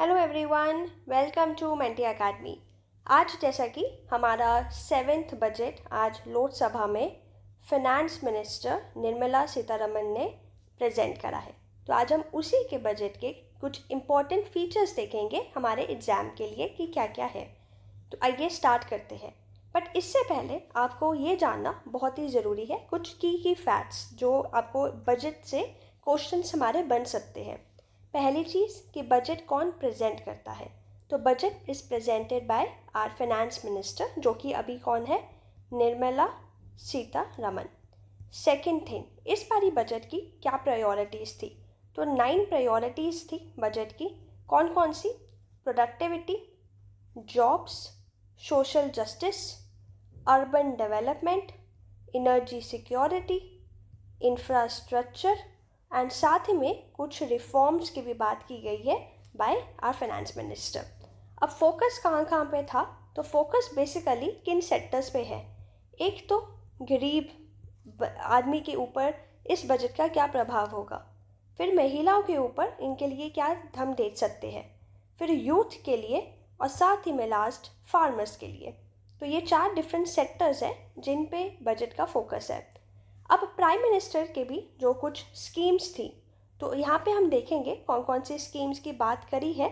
Hello everyone welcome to Mentee academy आज जैसा कि हमारा सेवेंथ बजट आज लोकसभा में फिनेंस मिनिस्टर निर्मला सीतारमन ने प्रेजेंट करा है तो आज हम उसी के बजट के कुछ इम्पॉर्टेंट फीचर्स देखेंगे हमारे एग्ज़ाम के लिए कि क्या क्या है तो आइए स्टार्ट करते हैं बट इससे पहले आपको ये जानना बहुत ही ज़रूरी है कुछ की की फैक्ट्स जो आपको बजट से क्वेश्चंस हमारे बन सकते हैं पहली चीज़ कि बजट कौन प्रेजेंट करता है तो budget is presented by our finance minister जो कि अभी कौन है निर्मला सीतारमन सेकेंड थिंग इस बारी बजट की क्या प्रायोरिटीज़ थी तो नाइन प्रायोरिटीज़ थी बजट की कौन कौन सी productivity jobs social justice urban development energy security infrastructure and साथ ही में कुछ रिफॉर्म्स की भी बात की गई है बाय आर फाइनेंस मिनिस्टर अब फोकस कहाँ कहाँ पे था तो फोकस बेसिकली किन सेक्टर्स पे है एक तो गरीब आदमी के ऊपर इस बजट का क्या प्रभाव होगा फिर महिलाओं के ऊपर इनके लिए क्या धम दे सकते हैं फिर यूथ के लिए और साथ ही में लास्ट फार्मर्स के लिए तो ये चार डिफरेंट सेक्टर्स हैं जिन पे बजट का फोकस है अब प्राइम मिनिस्टर के भी जो कुछ स्कीम्स थी तो यहाँ पे हम देखेंगे कौन कौन सी स्कीम्स की बात करी है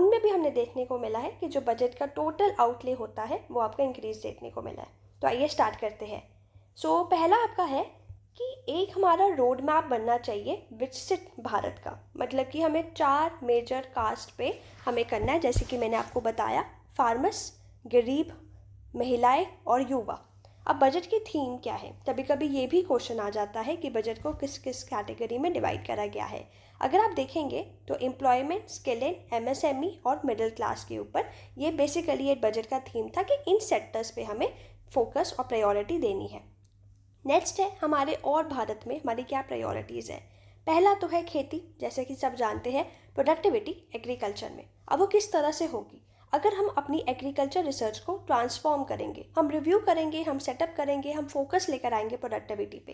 उनमें भी हमने देखने को मिला है कि जो बजट का टोटल आउटले होता है वो आपका इंक्रीज देखने को मिला है तो आइए स्टार्ट करते हैं सो so, पहला आपका है कि एक हमारा रोड मैप बनना चाहिए विकसित भारत का मतलब कि हमें चार मेजर कास्ट पे हमें करना है जैसे कि मैंने आपको बताया फार्मर्स गरीब महिलाएं और युवा अब बजट की थीम क्या है कभी कभी ये भी क्वेश्चन आ जाता है कि बजट को किस किस कैटेगरी में डिवाइड करा गया है अगर आप देखेंगे तो एम्प्लॉयमेंट स्किल एंड ई और मिडिल क्लास के ऊपर ये बेसिकली एक बजट का थीम था कि इन सेक्टर्स पे हमें फोकस और प्रायोरिटी देनी है नेक्स्ट है हमारे और भारत में हमारी क्या प्रायोरिटीज़ है पहला तो है खेती जैसे कि सब जानते हैं प्रोडक्टिविटी एग्रीकल्चर में अब वो किस तरह से होगी अगर हम अपनी एग्रीकल्चर रिसर्च को ट्रांसफॉर्म करेंगे हम रिव्यू करेंगे हम सेटअप करेंगे हम फोकस लेकर आएंगे प्रोडक्टिविटी पे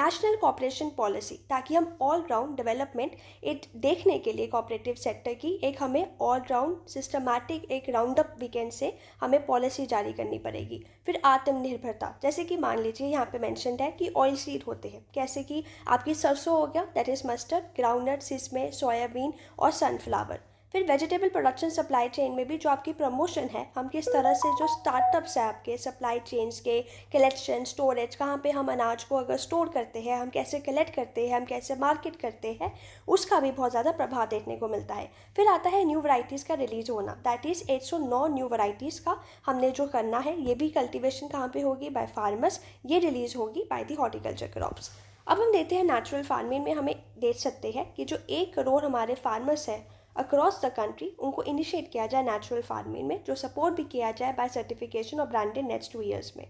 नेशनल कॉपरेशन पॉलिसी ताकि हम ऑल राउंड डेवलपमेंट एक देखने के लिए कॉपरेटिव सेक्टर की एक हमें ऑल राउंड सिस्टमैटिक एक राउंड अप वीकेंड से हमें पॉलिसी जारी करनी पड़ेगी फिर आत्मनिर्भरता जैसे कि मान लीजिए यहाँ पे मैंशनड है कि ऑयल सीड होते हैं कैसे कि आपकी सरसों हो गया that is mustard groundnut sesame soybean और सनफ्लावर फिर वेजिटेबल प्रोडक्शन सप्लाई चेन में भी जो आपकी प्रमोशन है हम किस तरह से जो स्टार्टअप्स हैं आपके सप्लाई चेन्स के कलेक्शन स्टोरेज कहाँ पे हम अनाज को अगर स्टोर करते हैं हम कैसे कलेक्ट करते हैं हम कैसे मार्केट करते हैं उसका भी बहुत ज़्यादा प्रभाव देखने को मिलता है फिर आता है न्यू वराइटीज़ का रिलीज होना दैट इज़ एट सौ नौ न्यू वराइटीज़ का हमने जो करना है ये भी कल्टिवेशन कहाँ पर होगी बाय फार्मर्स ये रिलीज़ होगी बाय दी हॉर्टिकल्चर क्रॉप्स अब हम देते हैं नेचुरल फार्मिंग में हमें देख सकते हैं कि जो एक करोड़ हमारे फार्मर्स हैं अक्रॉस द कंट्री उनको इनिशिएट किया जाए नेचुरल फार्मिंग में जो सपोर्ट भी किया जाए बाय सर्टिफिकेशन और ब्रांडेड नेक्स्ट टू ईयर्स में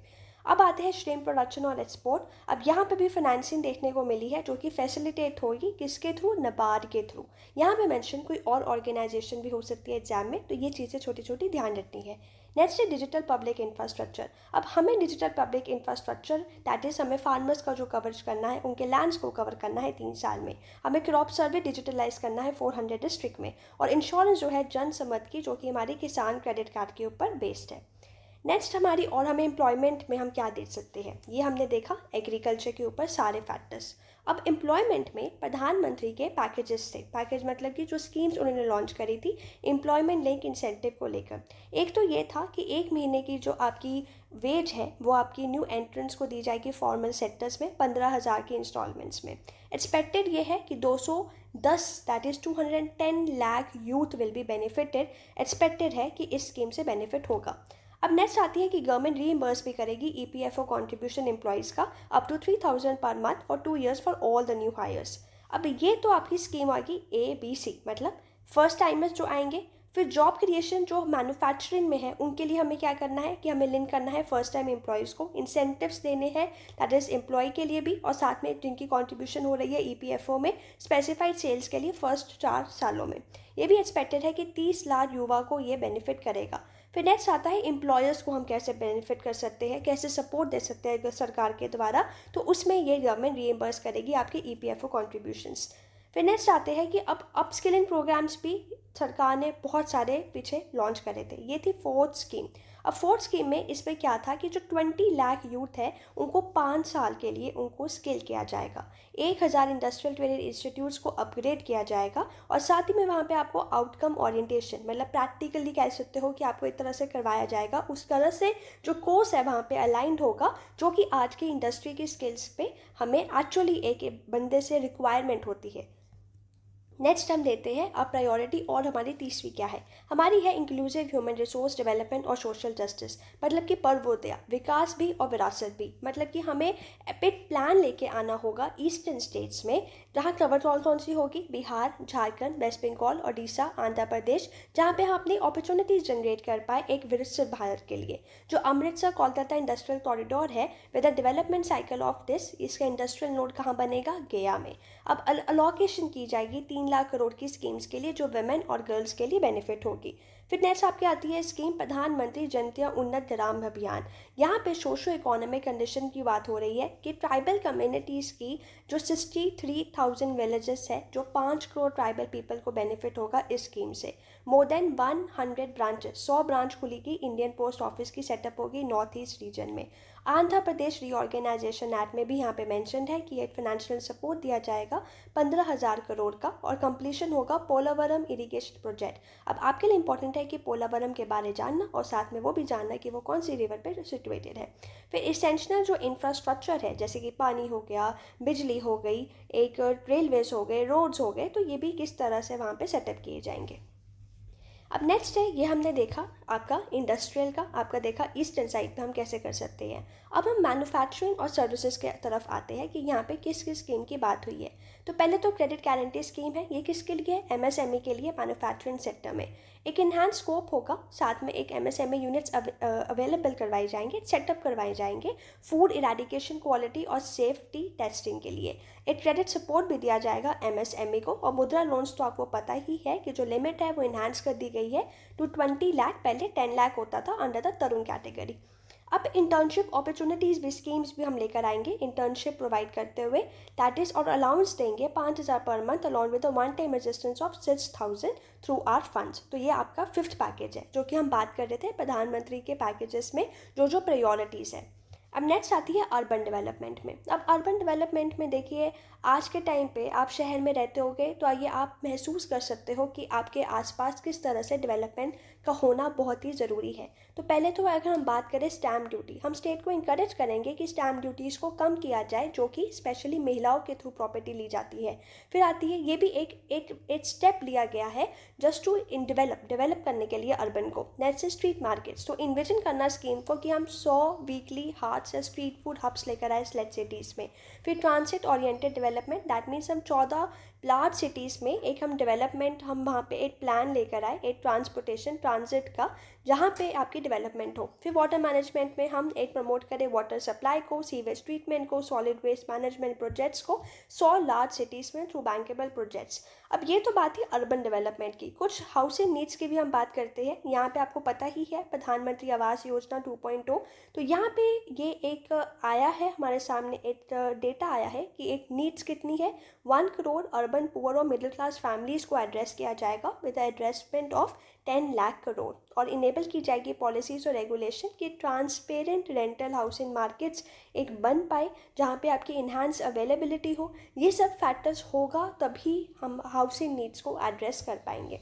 अब आते हैं श्रेम प्रोडक्शन और एक्सपोर्ट अब यहाँ पे भी फाइनेंसिंग देखने को मिली है जो कि फैसिलिटेट होगी किसके थ्रू नबार्ड के थ्रू यहाँ पे मेंशन कोई और ऑर्गेनाइजेशन भी हो सकती है एग्जाम में तो ये चीज़ें छोटी छोटी ध्यान रखनी है नेक्स्ट है डिजिटल पब्लिक इंफ्रास्ट्रक्चर अब हमें digital public infrastructure that is हमें फार्मर्स का जो कवरेज करना है उनके लैंड्स को कवर करना है तीन साल में हमें क्रॉप सर्वे डिजिटलाइज करना है फोर हंड्रेड डिस्ट्रिक्ट में और इंश्योरेंस जो है जन समत की जो कि हमारे किसान क्रेडिट कार्ड के ऊपर बेस्ड है नेक्स्ट हमारी और हमें एम्प्लॉयमेंट में हम क्या देख सकते हैं ये हमने देखा एग्रीकल्चर के ऊपर सारे फैक्टर्स अब एम्प्लॉयमेंट में प्रधानमंत्री के पैकेजेस थे पैकेज मतलब कि जो स्कीम्स उन्होंने लॉन्च करी थी एम्प्लॉयमेंट लिंक इंसेंटिव को लेकर एक तो ये था कि एक महीने की जो आपकी वेज है वो आपकी न्यू एंट्रेंस को दी जाएगी फॉर्मल सेक्टर्स में पंद्रह हज़ार के इंस्टॉलमेंट्स में एक्सपेक्टेड ये है कि दो सौ दस that is two hundred and ten lakh youth will be benefited expected है कि इस स्कीम से बेनिफिट होगा अब नेक्स्ट आती है कि गवर्नमेंट री भी करेगी E P F O contribution employees का up to three thousand per month for two years for all the new hires अब ये तो आपकी स्कीम आएगी ए बी सी मतलब फर्स्ट टाइमर्स जो आएंगे फिर जॉब क्रिएशन जो मैन्युफैक्चरिंग में है उनके लिए हमें क्या करना है कि हमें लिंक करना है फर्स्ट टाइम एम्प्लॉयज़ को इंसेंटिव्स देने हैं दैट इज़ एम्प्लॉय के लिए भी और साथ में जिनकी कॉन्ट्रीब्यूशन हो रही है ई पी एफ ओ में स्पेसिफाइड सेल्स के लिए फर्स्ट चार सालों में ये भी एक्सपेक्टेड है कि तीस लाख युवा को ये बेनिफिट करेगा फिर नेक्स्ट आता है एम्प्लॉयर्स को हम कैसे बेनिफिट कर सकते हैं कैसे सपोर्ट दे सकते हैं सरकार के द्वारा तो उसमें ये गवर्नमेंट रीएम्बर्स करेगी आपके E P F O contributions फिर नेक्स्ट आते हैं कि अब अपस्किलिंग प्रोग्राम्स भी सरकार ने बहुत सारे पीछे लॉन्च करे थे ये थी फोर्थ स्कीम अब फोर्थ स्कीम में इस पर क्या था कि जो ट्वेंटी लाख यूथ है उनको पाँच साल के लिए उनको स्किल किया जाएगा एक हज़ार इंडस्ट्रियल ट्रेनिंग इंस्टीट्यूट्स को अपग्रेड किया जाएगा और साथ ही में वहाँ पे आपको आउटकम ओरिएंटेशन मतलब प्रैक्टिकली कह सकते हो कि आपको एक तरह से करवाया जाएगा उस तरह से जो कोर्स है वहाँ पर अलाइंड होगा जो कि आज की इंडस्ट्री की स्किल्स पे हमें एक्चुअली एक बंदे से रिक्वायरमेंट होती है नेक्स्ट हम लेते हैं अब प्रायोरिटी और हमारी तीसरी क्या है हमारी है इंक्लूसिव ह्यूमन रिसोर्स डेवलपमेंट और सोशल जस्टिस मतलब कि पर्वोदया विकास भी और विरासत भी मतलब कि हमें एपिक प्लान लेके आना होगा ईस्टर्न स्टेट्स में जहाँ कवर तो कौन कौन सी होगी बिहार झारखंड वेस्ट बंगाल उड़ीसा आंध्र प्रदेश जहाँ पे हम अपनी अपॉर्चुनिटीज जनरेट कर पाए एक विरसित भारत के लिए जो अमृतसर कोलकाता इंडस्ट्रियल कॉरिडोर है with the development cycle of this इसका इंडस्ट्रियल नोड कहाँ बनेगा गया में अब अलोकेशन की जाएगी तीन लाख करोड़ की स्कीम्स के लिए जो वेमेन और गर्ल्स के लिए बेनिफिट होगी फिर नेक्स्ट आपकी आती है स्कीम प्रधानमंत्री जनतीय उन्नत ग्राम अभियान यहाँ पे सोशो इकोनॉमिक कंडीशन की बात हो रही है कि ट्राइबल कम्युनिटीज़ की जो सिक्सटी थ्री थाउजेंड विलेजेस है जो पाँच करोड़ ट्राइबल पीपल को बेनिफिट होगा इस स्कीम से more than one hundred branches सौ ब्रांच खुलेगी इंडियन पोस्ट ऑफिस की सेटअप होगी नॉर्थ ईस्ट रीजन में आंध्र प्रदेश रीऑर्गेनाइजेशन एक्ट में भी यहाँ पे मैंशन है कि एक फाइनेंशियल सपोर्ट दिया जाएगा पंद्रह हज़ार करोड़ का और कंप्लीशन होगा पोलावरम इरीगेशन प्रोजेक्ट अब आपके लिए इंपॉर्टेंट है कि पोलावरम के बारे जानना और साथ में वो भी जानना कि वो कौन सी रिवर पर सिचुएटेड है फिर इसेंशनल जो इंफ्रास्ट्रक्चर है जैसे कि पानी हो गया बिजली हो गई एक रेलवेज हो गए रोड्स हो गए तो ये भी किस तरह से वहाँ पर सेटअप किए जाएंगे अब नेक्स्ट है ये हमने देखा आपका इंडस्ट्रियल का आपका देखा ईस्टर्न साइड पे हम कैसे कर सकते हैं अब हम मैन्युफैक्चरिंग और सर्विसेज के तरफ आते हैं कि यहाँ पे किस किस स्कीम की बात हुई है तो पहले तो क्रेडिट गारंटी स्कीम है ये किसके लिए है एम एम एस ई के लिए मैन्युफैक्चरिंग सेक्टर में एक इन्हांस स्कोप होगा साथ में एक M M S E units available करवाए जाएंगे सेटअप करवाए जाएंगे फूड इराडिकेशन क्वालिटी और सेफ्टी टेस्टिंग के लिए एक क्रेडिट सपोर्ट भी दिया जाएगा एम एम एस ई को और मुद्रा लोन्स तो आपको पता ही है कि जो लिमिट है वो इन्हांस कर दी गई है टू ट्वेंटी लाख पहले टेन लाख होता था अंडर द तरुण कैटेगरी अब इंटर्नशिप अपॉर्चुनिटीज़ भी स्कीम्स भी हम लेकर आएंगे इंटर्नशिप प्रोवाइड करते हुए दैट इज़ और अलाउंस देंगे पाँच हज़ार per month along with one time assistance of six thousand through our funds तो ये आपका फिफ्थ पैकेज है जो कि हम बात कर रहे थे प्रधानमंत्री के पैकेजेस में जो जो प्रायोरिटीज़ है अब नेक्स्ट आती है अर्बन डेवलपमेंट में अब अर्बन डेवलपमेंट में देखिए आज के टाइम पे आप शहर में रहते होगे तो आइए आप महसूस कर सकते हो कि आपके आसपास किस तरह से डेवलपमेंट का होना बहुत ही ज़रूरी है तो पहले तो अगर हम बात करें स्टैम्प ड्यूटी हम स्टेट को इंकरेज करेंगे कि स्टैम्प ड्यूटीज़ को कम किया जाए जो कि स्पेशली महिलाओं के थ्रू प्रॉपर्टी ली जाती है फिर आती है ये भी एक एक एक स्टेप लिया गया है just to in develop develop करने के लिए अर्बन को नेट से स्ट्रीट मार्केट्स तो इन्विजन करना स्कीम को कि हम सौ वीकली हार्ट्स या स्ट्रीट फूड हब्स लेकर आए स्लेट सिटीज़ में फिर transit oriented development that means हम चौदह लार्ज सिटीज़ में एक हम डेवलपमेंट हम वहाँ पे एक प्लान लेकर आए एक ट्रांसपोर्टेशन ट्रांजिट का जहाँ पे आपकी डेवलपमेंट हो फिर वाटर मैनेजमेंट में हम एक प्रमोट करें वाटर सप्लाई को सीवेज ट्रीटमेंट को सॉलिड वेस्ट मैनेजमेंट प्रोजेक्ट्स को सौ लार्ज सिटीज़ में थ्रू बैंकेबल प्रोजेक्ट्स अब ये तो बात है अर्बन डेवलपमेंट की कुछ हाउसिंग नीड्स की भी हम बात करते हैं यहाँ पर आपको पता ही है प्रधानमंत्री आवास योजना टू oh। तो यहाँ पे ये एक आया है हमारे सामने एक डेटा आया है कि एक नीड्स कितनी है one crore urban urban poor और मिडिल क्लास फैमिलीज़ को एड्रेस किया जाएगा with addressment of ten lakh crore और इनेबल की जाएगी पॉलिसीज़ और रेगुलेशन की ट्रांसपेरेंट रेंटल हाउसिंग मार्केट्स एक बन पाए जहाँ पे आपकी इन्हांस अवेलेबिलिटी हो ये सब फैक्टर्स होगा तभी हम हाउसिंग नीड्स को एड्रेस कर पाएंगे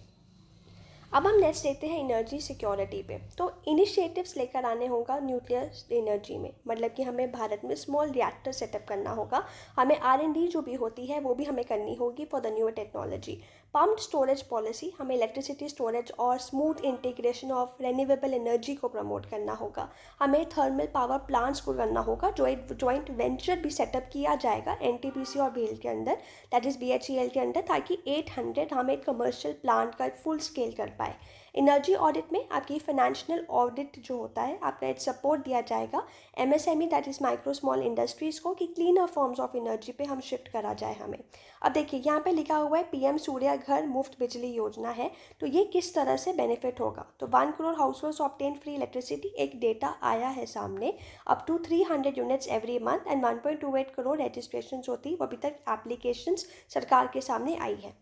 अब हम नेक्स्ट देखते हैं एनर्जी सिक्योरिटी पे तो इनिशिएटिव्स लेकर आने होगा न्यूक्लियर एनर्जी में मतलब कि हमें भारत में स्मॉल रिएक्टर सेटअप करना होगा हमें आर एन डी जो भी होती है वो भी हमें करनी होगी for the new technology pumped storage policy हमें इलेक्ट्रिसिटी स्टोरेज और smooth integration of renewable energy को प्रमोट करना होगा हमें थर्मल पावर प्लांट्स को करना होगा जो एक जॉइंट वेंचर भी सेटअप किया जाएगा एन और बी के अंदर दैट इज़ बी के अंदर ताकि 800 हम एक कमर्शियल प्लांट का फुल स्केल कर पाए एनर्जी ऑडिट में आपकी फाइनेंशियल ऑडिट जो होता है आपका एक सपोर्ट दिया जाएगा M M S E that is micro small industries को कि क्लीनर फॉर्म्स ऑफ एनर्जी पे हम शिफ्ट करा जाए हमें अब देखिए यहाँ पे लिखा हुआ है पीएम सूर्य घर मुफ्त बिजली योजना है तो ये किस तरह से बेनिफिट होगा तो one crore household obtain free electricity एक डेटा आया है सामने up to three hundred units every month and one point two eight crore registration होती वो अभी तक एप्लीकेशन सरकार के सामने आई है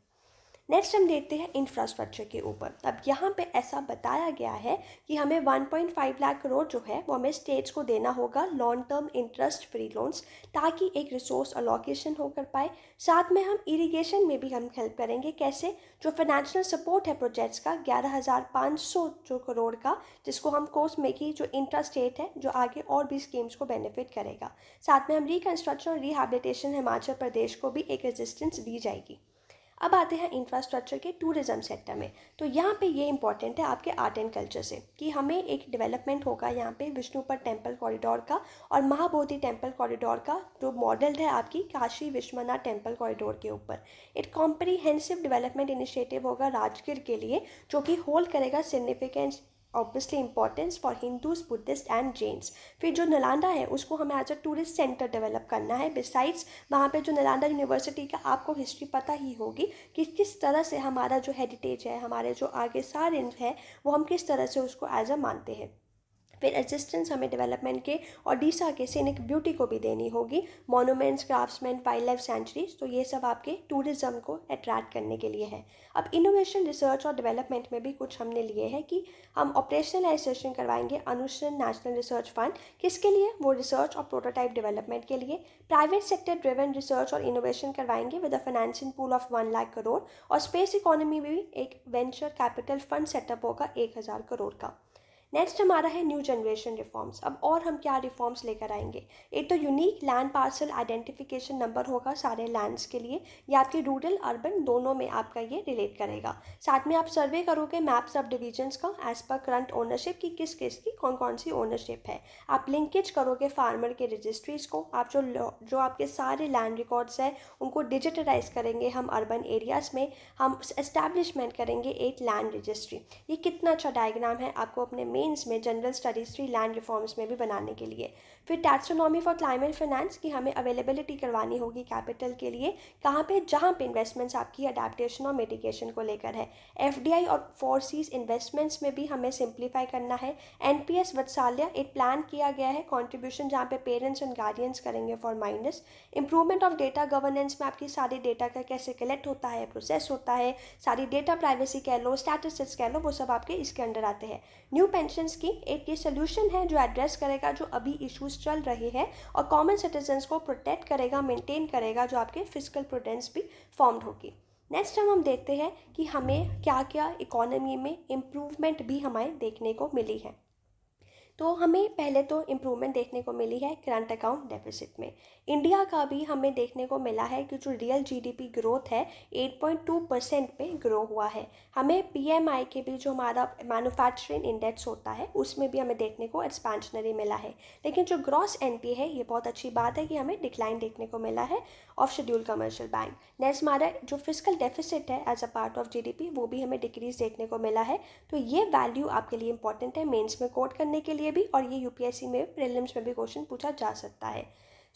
नेक्स्ट हम देखते हैं इंफ्रास्ट्रक्चर के ऊपर अब यहाँ पे ऐसा बताया गया है कि हमें 1.5 लाख करोड़ जो है वो हमें स्टेट्स को देना होगा long term interest free loans ताकि एक रिसोर्स अलोकेशन हो कर पाए साथ में हम इरिगेशन में भी हम हेल्प करेंगे कैसे जो फाइनेंशियल सपोर्ट है प्रोजेक्ट्स का ग्यारह हज़ार पाँच सौ जो करोड़ का जिसको हम कोर्स में की जो इंटरेस्ट रेट है जो आगे और भी स्कीम्स को बेनिफिट करेगा साथ में हम रिकन्स्ट्रक्शन और रिहेबिलिटेशन हिमाचल प्रदेश को भी एक रजिस्टेंस दी जाएगी अब आते हैं इंफ्रास्ट्रक्चर के टूरिज़्म सेक्टर में तो यहाँ पे ये इंपॉर्टेंट है आपके आर्ट एंड कल्चर से कि हमें एक डेवलपमेंट होगा यहाँ पे विष्णुपद टेम्पल कॉरिडोर का और महाबोधि टेम्पल कॉरिडोर का जो तो मॉडल है आपकी काशी विश्वनाथ टेम्पल कॉरिडोर के ऊपर एक कॉम्प्रीहेंसिव डेवलपमेंट इनिशिएटिव होगा राजगीर के लिए जो कि होल्ड करेगा significance obviously importance for Hindus Buddhist and Jains फिर जो नालंदा है उसको हमें as a tourist centre develop करना है बिसाइड्स वहाँ पर जो नालंदा यूनिवर्सिटी का आपको हिस्ट्री पता ही होगी कि किस तरह से हमारा जो हेरिटेज है हमारे जो आगे सारे है वो हम किस तरह से उसको एज अ मानते हैं फिर असिस्टेंस हमें डेवलपमेंट के और डीसा के सीनिक ब्यूटी को भी देनी होगी monuments craftsman wildlife sanctuaries तो ये सब आपके टूरिज्म को अट्रैक्ट करने के लिए है अब इनोवेशन रिसर्च और डेवलपमेंट में भी कुछ हमने लिए है कि हम ऑपरेशनलाइजेशन करवाएंगे अनुशन नेशनल रिसर्च फंड किसके लिए वो रिसर्च और प्रोटोटाइप डेवलपमेंट के लिए प्राइवेट सेक्टर ड्रिवन रिसर्च और इनोवेशन करवाएंगे with a financial pool of one lakh crore और स्पेस इकोनॉमी में भी एक वेंचर कैपिटल फंड सेटअप होगा एक हज़ार करोड़ का नेक्स्ट हमारा है न्यू जनरेशन रिफॉर्म्स अब और हम क्या रिफॉर्म्स लेकर आएंगे एक तो unique land parcel identification number होगा सारे लैंड्स के लिए या आपके रूरल अर्बन दोनों में आपका ये रिलेट करेगा साथ में आप सर्वे करोगे मैप्स ऑफ डिविजन्स का एज पर करंट ओनरशिप की किस किस की कौन कौन सी ओनरशिप है आप लिंकेज करोगे फार्मर के रजिस्ट्रीज को आप जो जो आपके सारे लैंड रिकॉर्ड्स हैं उनको डिजिटलाइज करेंगे हम अर्बन एरियाज़ में हम इस्टेब्लिशमेंट करेंगे एक लैंड रजिस्ट्री ये कितना अच्छा डायग्राम है आपको अपने मेन डोमेन्स में general studies three land reforms में भी बनाने के लिए फिर टैक्सोनॉमी फॉर क्लाइमेट फाइनेंस की हमें अवेलेबिलिटी करवानी होगी कैपिटल के लिए कहाँ पे जहाँ पे इन्वेस्टमेंट्स आपकी अडेप्टेशन और मेडिकेशन को लेकर है एफ और फोर इन्वेस्टमेंट्स में भी हमें सिंप्लीफाई करना है एन पी एस वत्साल्या एक प्लान किया गया है कॉन्ट्रीब्यूशन जहाँ पे पेरेंट्स एंड गार्जियंस करेंगे for minors improvement of data governance में आपकी सारी डेटा का कैसे कलेक्ट होता है प्रोसेस होता है सारी डेटा प्राइवेसी कह लो स्टैटिस्टिक्स कह लो वो सब आपके इसके अंडर आते हैं न्यू पेंशन क्वेश्चंस की एक ये सोल्यूशन है जो एड्रेस करेगा जो अभी इश्यूज चल रहे हैं और कॉमन सिटीजन्स को प्रोटेक्ट करेगा मेंटेन करेगा जो आपके फिजिकल प्रोटेंस भी फॉर्म्ड होगी नेक्स्ट हम हम देखते हैं कि हमें क्या क्या इकोनॉमी में इम्प्रूवमेंट भी हमारे देखने को मिली है तो हमें पहले तो इम्प्रूवमेंट देखने को मिली है करंट अकाउंट डेफिसिट में इंडिया का भी हमें देखने को मिला है कि जो रियल जीडीपी ग्रोथ है 8.2 परसेंट पे ग्रो हुआ है हमें पीएमआई के भी जो हमारा मैन्युफैक्चरिंग इंडेक्स होता है उसमें भी हमें देखने को एक्सपेंशनरी मिला है लेकिन जो ग्रॉस एन है ये बहुत अच्छी बात है कि हमें डिक्लाइन देखने को मिला है of scheduled commercial bank next हमारा जो फिजिकल डेफिसिट है एज अ पार्ट ऑफ जी वो भी हमें डिक्रीज देखने को मिला है तो ये वैल्यू आपके लिए इंपॉर्टेंट है मेन्स में कोट करने के लिए में भी और ये यूपीएससी में प्रिलिम्स में भी क्वेश्चन पूछा जा सकता है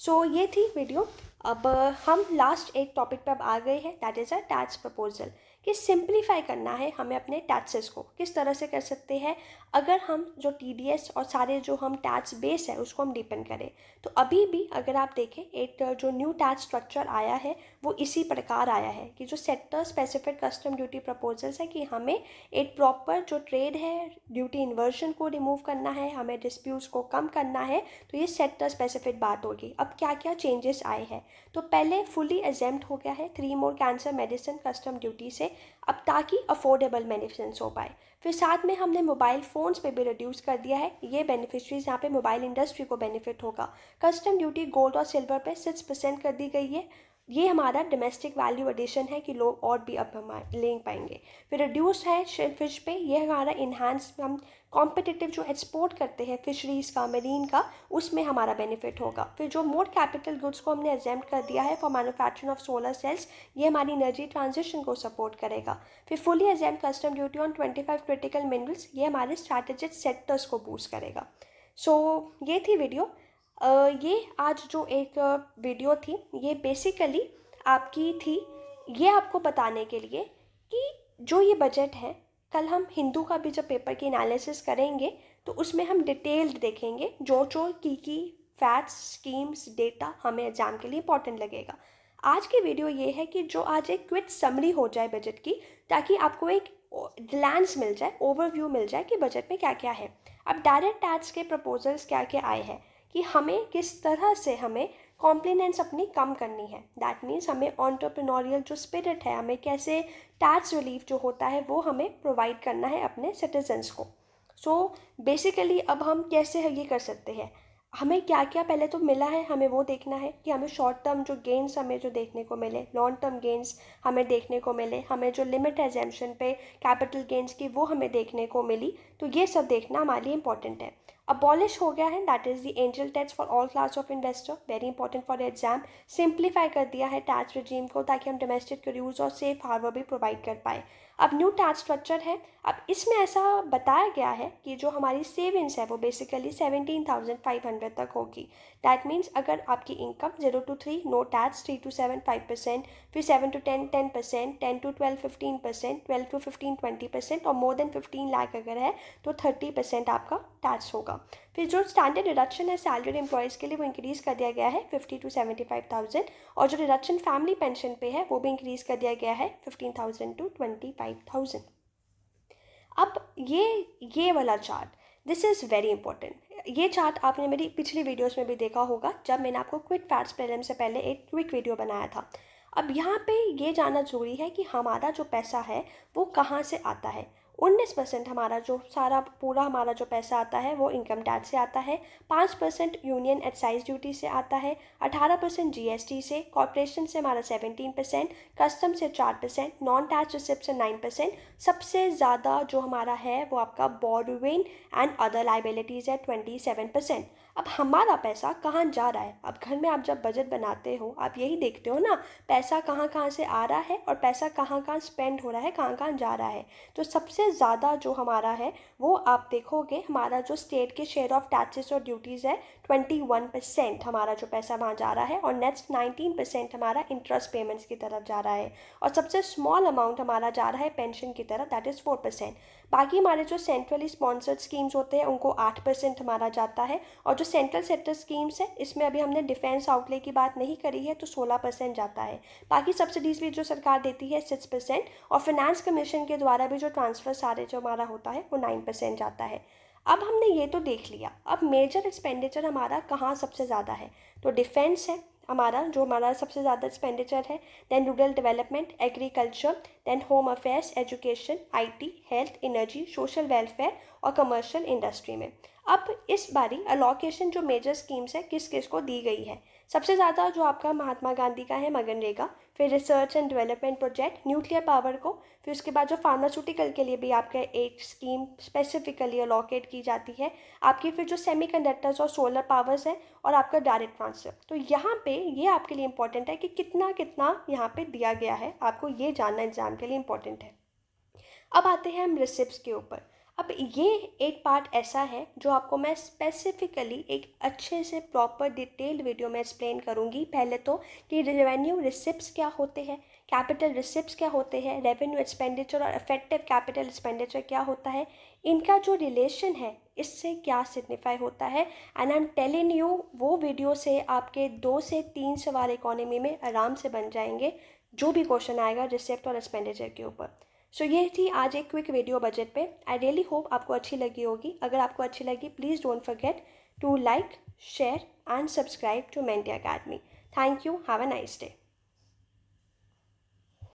सो so, ये थी वीडियो अब हम लास्ट एक टॉपिक पर अब आ गए हैं that is a tax proposal कि सिंप्लीफाई करना है हमें अपने टैक्सेस को किस तरह से कर सकते हैं अगर हम जो टी और सारे जो हम टैक्स बेस है उसको हम डिपेंड करें तो अभी भी अगर आप देखें एक जो न्यू टैक्स स्ट्रक्चर आया है वो इसी प्रकार आया है कि जो sector specific custom duty proposals है कि हमें एक प्रॉपर जो ट्रेड है ड्यूटी इन्वर्जन को रिमूव करना है हमें डिस्प्यूट्स को कम करना है तो ये सेक्टर स्पेसिफिक बात होगी अब क्या क्या चेंजेस आए हैं तो पहले फुली एजेम्प्ट हो गया है three more cancer medicine custom duty से अब ताकि अफोर्डेबल बेनिफिशेंस हो पाए फिर साथ में हमने मोबाइल फ़ोन्स पे भी रिड्यूस कर दिया है ये बेनिफिशरीज यहाँ पे मोबाइल इंडस्ट्री को बेनिफिट होगा कस्टम ड्यूटी गोल्ड और सिल्वर पे सिक्स परसेंट कर दी गई है ये हमारा डोमेस्टिक वैल्यू एडिशन है कि लोग और भी अब हम ले पाएंगे फिर रिड्यूस है फिश पे ये हमारा इन्हांस हम कॉम्पिटिटिव जो एक्सपोर्ट करते हैं फिशरीज का मरीन का उसमें हमारा बेनिफिट होगा फिर जो मोर कैपिटल गुड्स को हमने एग्जेम्प्ट कर दिया है for manufacturing of solar cells ये हमारी एनर्जी ट्रांजिशन को सपोर्ट करेगा फिर fully exempt custom duty on twenty five critical minerals ये हमारे स्ट्रैटेजिक सेक्टर्स को बूस्ट करेगा सो so, ये थी वीडियो ये आज जो एक वीडियो थी ये बेसिकली आपकी थी ये आपको बताने के लिए कि जो ये बजट है कल हम हिंदू का भी जब पेपर की एनालिसिस करेंगे तो उसमें हम डिटेल्ड देखेंगे जो जो की की फैक्ट्स स्कीम्स डेटा हमें एग्जाम के लिए इंपॉर्टेंट लगेगा आज की वीडियो ये है कि जो आज एक क्विट समरी हो जाए बजट की ताकि आपको एक ग्लैंस मिल जाए ओवरव्यू मिल जाए कि बजट में क्या क्या है अब डायरेक्ट टैक्स के प्रपोजल्स क्या क्या आए हैं कि हमें किस तरह से हमें कॉम्प्लीनेंस अपनी कम करनी है दैट मीन्स हमें ऑन्टरप्रनोरियल जो स्पिरिट है हमें कैसे टैक्स रिलीफ जो होता है वो हमें प्रोवाइड करना है अपने सिटीजन्स को सो so, बेसिकली अब हम कैसे ये कर सकते हैं हमें क्या क्या पहले तो मिला है हमें वो देखना है कि हमें शॉर्ट टर्म जो गेंस हमें जो देखने को मिले लॉन्ग टर्म गेंस हमें देखने को मिले हमें जो लिमिट है जेम्पन पे कैपिटल गेंस की वो हमें देखने को मिली तो ये सब देखना हमारे लिए इंपॉर्टेंट है अबॉलिश हो गया है that is the angel tax for all class of investor very important for exam simplify कर दिया है टैक्स रिजीम को ताकि हम डोमेस्टिक यूज़ और सेफ हार्बर भी प्रोवाइड कर पाए अब न्यू टैक्स स्ट्रक्चर है अब इसमें ऐसा बताया गया है कि जो हमारी सेविंग्स है वो basically seventeen thousand five hundred तक होगी दैट मीन्स अगर आपकी income zero to three no tax three to seven five percent फिर seven to ten ten percent ten to twelve fifteen percent twelve to fifteen twenty percent और more then fifteen lakh अगर है तो thirty percent आपका tax होगा फिर जो standard reduction है सैलरीड एम्प्लॉयज़ के लिए वो इंक्रीज़ कर दिया गया है fifty to seventy five thousand और जो रिडक्शन फैमिली पेंशन पे है वो भी इंक्रीज़ कर दिया गया है fifteen thousand to twenty five thousand अब ये ये वाला chart this is very important ये चार्ट आपने मेरी पिछली वीडियोस में भी देखा होगा जब मैंने आपको क्विक फैट्स प्रेलम से पहले एक क्विक वीडियो बनाया था अब यहाँ पे ये जानना ज़रूरी है कि हमारा जो पैसा है वो कहाँ से आता है उन्नीस परसेंट हमारा जो सारा पूरा हमारा जो पैसा आता है वो इनकम टैक्स से आता है पाँच परसेंट यूनियन एक्साइज ड्यूटी से आता है अठारह परसेंट जी से कॉरपोरेशन से हमारा सेवेंटीन परसेंट कस्टम से चार परसेंट नॉन टैक्स रिसिप्ट से नाइन परसेंट सबसे ज़्यादा जो हमारा है वो आपका बॉडवेन एंड अदर लाइबिलिटीज़ है ट्वेंटी सेवन परसेंट अब हमारा पैसा कहाँ जा रहा है अब घर में आप जब बजट बनाते हो आप यही देखते हो ना पैसा कहाँ कहाँ से आ रहा है और पैसा कहाँ कहाँ स्पेंड हो रहा है कहाँ कहाँ जा रहा है तो सबसे ज़्यादा जो हमारा है वो आप देखोगे हमारा जो स्टेट के शेयर ऑफ टैक्सेस और ड्यूटीज़ है ट्वेंटी वन परसेंट हमारा जो पैसा वहाँ जा रहा है और नेक्स्ट नाइनटीन परसेंट हमारा इंटरेस्ट पेमेंट्स की तरफ जा रहा है और सबसे स्मॉल अमाउंट हमारा जा रहा है पेंशन की तरफ दैट इज़ फोर परसेंट बाकी हमारे जो सेंट्रली स्पॉन्सर्ड स्कीम्स होते हैं उनको आठ परसेंट हमारा जाता है और जो सेंट्रल सेक्टर स्कीम्स है इसमें अभी हमने डिफेंस आउटले की बात नहीं करी है तो सोलह परसेंट जाता है बाकी सब्सिडीज़ भी जो सरकार देती है सिक्स परसेंट और फाइनेंस कमीशन के द्वारा भी जो ट्रांसफ़र सारे जो हमारा होता है वो नाइन परसेंट जाता है अब हमने ये तो देख लिया अब मेजर एक्सपेंडिचर हमारा कहाँ सबसे ज़्यादा है तो डिफेंस है हमारा जो हमारा सबसे ज़्यादा एक्सपेंडिचर है then rural development agriculture then home affairs education IT health energy social welfare और कमर्शियल इंडस्ट्री में अब इस बारी अलोकेशन जो मेजर स्कीम्स है किस किस को दी गई है सबसे ज़्यादा जो आपका महात्मा गांधी का है मगनरेगा फिर research and development project nuclear power को फिर उसके बाद जो फार्मास्यूटिकल के लिए भी आपका एक स्कीम स्पेसिफिकली अलोकेट की जाती है आपकी फिर जो सेमी कंडक्टर्स और सोलर पावर्स हैं और आपका डायरेक्ट ट्रांसफर तो यहाँ पे ये आपके लिए इंपॉर्टेंट है कि कितना कितना यहाँ पे दिया गया है आपको ये जानना एग्जाम के लिए इम्पोर्टेंट है अब आते हैं हम रिसिप्ट के ऊपर अब ये एक पार्ट ऐसा है जो आपको मैं स्पेसिफिकली एक अच्छे से प्रॉपर डिटेल्ड वीडियो में एक्सप्लेन करूँगी पहले तो कि रेवेन्यू रिसिप्ट क्या होते हैं कैपिटल रिसिप्ट क्या होते हैं रेवेन्यू एक्सपेंडिचर और इफेक्टिव कैपिटल एक्सपेंडिचर क्या होता है इनका जो रिलेशन है इससे क्या सिग्निफाई होता है and I am telling you वो वीडियो से आपके दो से तीन सवाल इकोनॉमी में आराम से बन जाएंगे जो भी क्वेश्चन आएगा रिसेप्ट और एक्सपेंडिचर के ऊपर सो so, ये थी आज एक क्विक वीडियो बजट पे आई रियली होप आपको अच्छी लगी होगी अगर आपको अच्छी लगी please don't forget to like share and subscribe to Mentee Academy thank you have a nice day